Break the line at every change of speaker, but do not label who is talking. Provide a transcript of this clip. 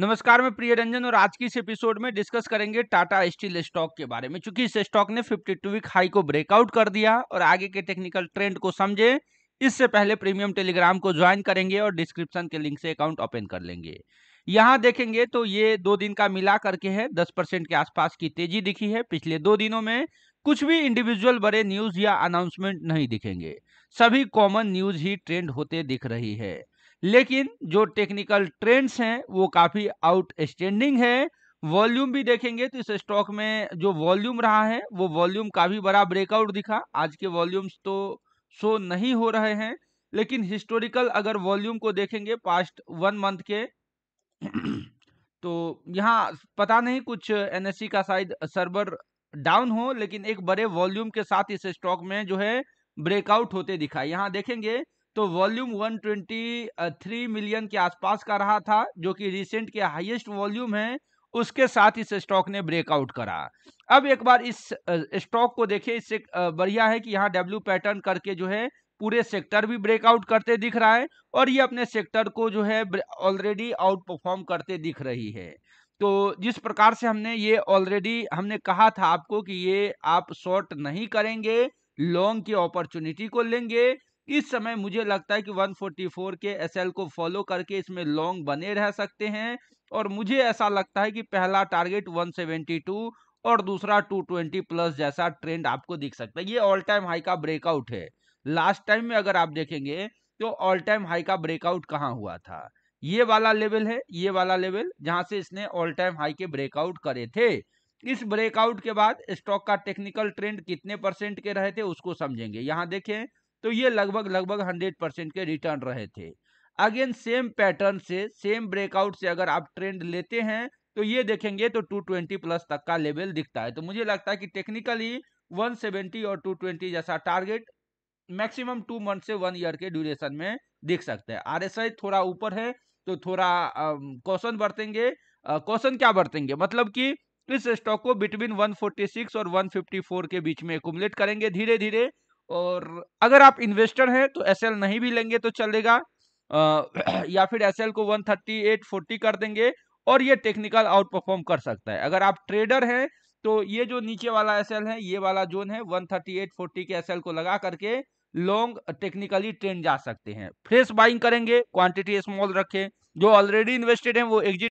नमस्कार मैं प्रिय रंजन और आज की इस एपिसोड में डिस्कस करेंगे टाटा स्टील स्टॉक के बारे में चूंकि इस स्टॉक ने 52 वीक हाई को ब्रेकआउट कर दिया और आगे के टेक्निकल ट्रेंड को समझे इससे पहले प्रीमियम टेलीग्राम को ज्वाइन करेंगे और डिस्क्रिप्शन के लिंक से अकाउंट ओपन कर लेंगे यहाँ देखेंगे तो ये दो दिन का मिला करके है दस परसेंट के आसपास की तेजी दिखी है पिछले दो दिनों में कुछ भी इंडिविजुअल बड़े न्यूज या अनाउंसमेंट नहीं दिखेंगे सभी कॉमन न्यूज ही ट्रेंड होते दिख रही है लेकिन जो टेक्निकल ट्रेंड्स हैं वो काफ़ी आउटस्टैंडिंग है वॉल्यूम भी देखेंगे तो इस स्टॉक में जो वॉल्यूम रहा है वो वॉल्यूम काफ़ी बड़ा ब्रेकआउट दिखा आज के वॉल्यूम्स तो शो नहीं हो रहे हैं लेकिन हिस्टोरिकल अगर वॉल्यूम को देखेंगे पास्ट वन मंथ के तो यहाँ पता नहीं कुछ एन का शायद सर्वर डाउन हो लेकिन एक बड़े वॉल्यूम के साथ इस स्टॉक में जो है ब्रेकआउट होते दिखा यहाँ देखेंगे तो वॉल्यूम 123 मिलियन के आसपास का रहा था जो कि रिसेंट के हाईएस्ट वॉल्यूम है उसके साथ इस स्टॉक ने ब्रेकआउट करा अब एक बार इस स्टॉक को देखिए इससे बढ़िया है कि यहाँ डब्ल्यू पैटर्न करके जो है पूरे सेक्टर भी ब्रेकआउट करते दिख रहा है और ये अपने सेक्टर को जो है ऑलरेडी आउट परफॉर्म करते दिख रही है तो जिस प्रकार से हमने ये ऑलरेडी हमने कहा था आपको कि ये आप शॉर्ट नहीं करेंगे लॉन्ग की अपॉर्चुनिटी को लेंगे इस समय मुझे लगता है कि 144 के एसएल को फॉलो करके इसमें लॉन्ग बने रह सकते हैं और मुझे ऐसा लगता है कि पहला टारगेट 172 और दूसरा 220 प्लस जैसा ट्रेंड आपको दिख सकता है ये ऑल टाइम हाई का ब्रेकआउट है लास्ट टाइम में अगर आप देखेंगे तो ऑल टाइम हाई का ब्रेकआउट कहाँ हुआ था ये वाला लेवल है ये वाला लेवल जहां से इसने ऑल टाइम हाई के ब्रेकआउट करे थे इस ब्रेकआउट के बाद स्टॉक का टेक्निकल ट्रेंड कितने परसेंट के रहे थे उसको समझेंगे यहाँ देखें तो ये लगभग लगभग हंड्रेड परसेंट के रिटर्न रहे थे अगेन सेम पैटर्न से सेम ब्रेकआउट से अगर आप ट्रेंड लेते हैं तो ये देखेंगे तो 220 प्लस तक का लेवल दिखता है तो मुझे लगता है कि टेक्निकली 170 और 220 जैसा टारगेट मैक्सिमम टू मंथ से वन ईयर के ड्यूरेशन में दिख आर एस आई थोड़ा ऊपर है तो थोड़ा क्वेश्चन बरतेंगे क्वेश्चन क्या बरतेंगे मतलब कि इस स्टॉक को बिटवीन 146 और 154 के बीच में एकुमलेट करेंगे धीरे धीरे और अगर आप इन्वेस्टर हैं तो एस नहीं भी लेंगे तो चलेगा या फिर एस को वन थर्टी एट फोर्टी कर देंगे और ये टेक्निकल आउट परफॉर्म कर सकता है अगर आप ट्रेडर हैं तो ये जो नीचे वाला एस है ये वाला जोन है वन थर्टी एट फोर्टी के एस को लगा करके लॉन्ग टेक्निकली ट्रेंड जा सकते हैं फ्रेश बाइंग करेंगे क्वांटिटी स्मॉल रखें जो ऑलरेडी इन्वेस्टेड है वो एग्जिट